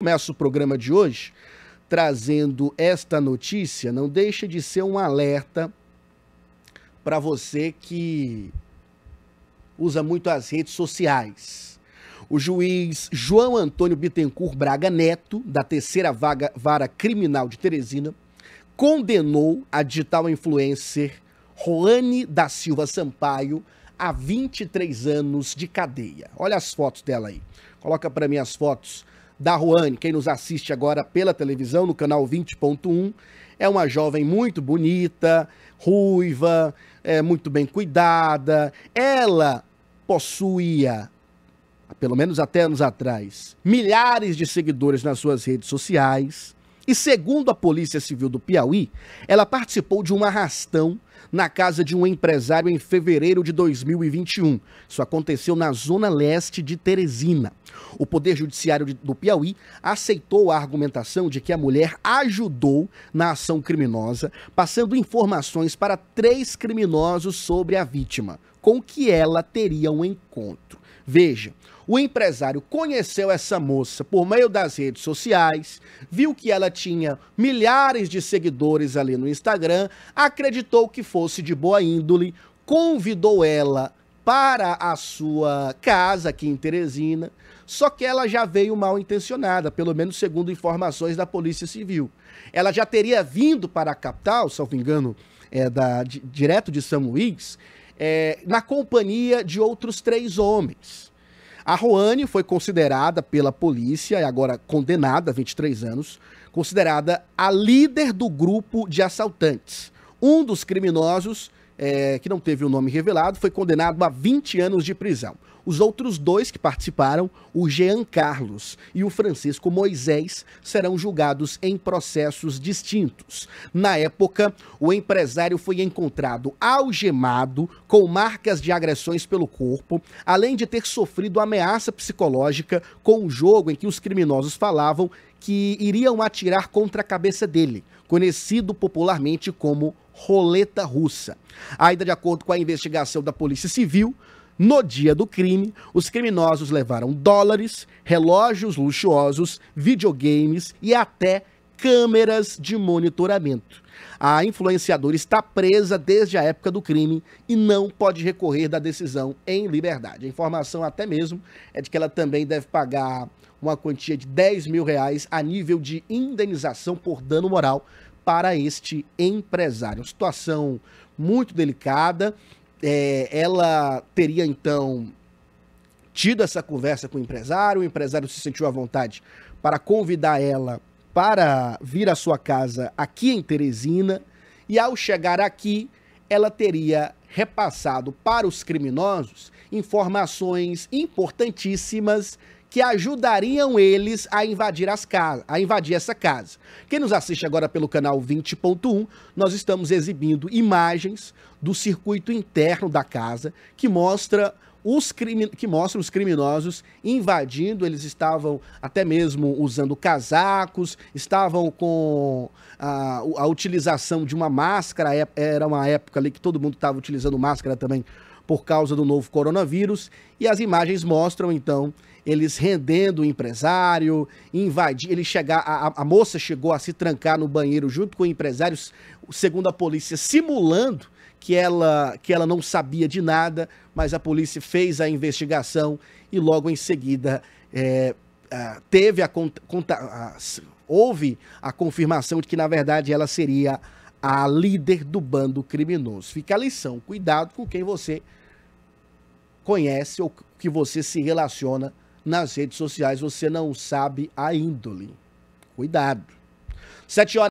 Começo o programa de hoje trazendo esta notícia. Não deixa de ser um alerta para você que usa muito as redes sociais. O juiz João Antônio Bittencourt Braga Neto, da terceira vaga, vara criminal de Teresina, condenou a digital influencer Roane da Silva Sampaio a 23 anos de cadeia. Olha as fotos dela aí. Coloca para mim as fotos da Ruane, quem nos assiste agora pela televisão, no canal 20.1. É uma jovem muito bonita, ruiva, é, muito bem cuidada. Ela possuía, pelo menos até anos atrás, milhares de seguidores nas suas redes sociais. E segundo a Polícia Civil do Piauí, ela participou de um arrastão na casa de um empresário em fevereiro de 2021. Isso aconteceu na zona leste de Teresina. O Poder Judiciário do Piauí aceitou a argumentação de que a mulher ajudou na ação criminosa, passando informações para três criminosos sobre a vítima, com que ela teria um encontro. Veja, o empresário conheceu essa moça por meio das redes sociais, viu que ela tinha milhares de seguidores ali no Instagram, acreditou que fosse de boa índole, convidou ela para a sua casa aqui em Teresina, só que ela já veio mal intencionada, pelo menos segundo informações da Polícia Civil. Ela já teria vindo para a capital, salvo engano, é, da, direto de São Luís, é, na companhia de outros três homens. A Roane foi considerada pela polícia, e agora condenada a 23 anos, considerada a líder do grupo de assaltantes. Um dos criminosos é, que não teve o nome revelado, foi condenado a 20 anos de prisão. Os outros dois que participaram, o Jean Carlos e o Francisco Moisés, serão julgados em processos distintos. Na época, o empresário foi encontrado algemado, com marcas de agressões pelo corpo, além de ter sofrido ameaça psicológica com o jogo em que os criminosos falavam que iriam atirar contra a cabeça dele, conhecido popularmente como roleta russa. Ainda de acordo com a investigação da Polícia Civil, no dia do crime, os criminosos levaram dólares, relógios luxuosos, videogames e até câmeras de monitoramento. A influenciadora está presa desde a época do crime e não pode recorrer da decisão em liberdade. A informação até mesmo é de que ela também deve pagar uma quantia de 10 mil reais a nível de indenização por dano moral para este empresário. Uma situação muito delicada. É, ela teria então tido essa conversa com o empresário, o empresário se sentiu à vontade para convidar ela para vir à sua casa aqui em Teresina e ao chegar aqui ela teria repassado para os criminosos informações importantíssimas que ajudariam eles a invadir as casa a invadir essa casa. Quem nos assiste agora pelo canal 20.1, nós estamos exibindo imagens do circuito interno da casa que mostra os crime... que mostra os criminosos invadindo, eles estavam até mesmo usando casacos, estavam com a, ah, a utilização de uma máscara, é, era uma época ali que todo mundo estava utilizando máscara também por causa do novo coronavírus, e as imagens mostram então eles rendendo o empresário, invadir, ele chegar, a, a moça chegou a se trancar no banheiro junto com empresários, segundo a polícia, simulando que ela, que ela não sabia de nada, mas a polícia fez a investigação e logo em seguida é, teve a, conta, a, houve a confirmação de que na verdade ela seria a líder do bando criminoso. Fica a lição, cuidado com quem você conhece ou que você se relaciona nas redes sociais, você não sabe a índole. Cuidado. 7 horas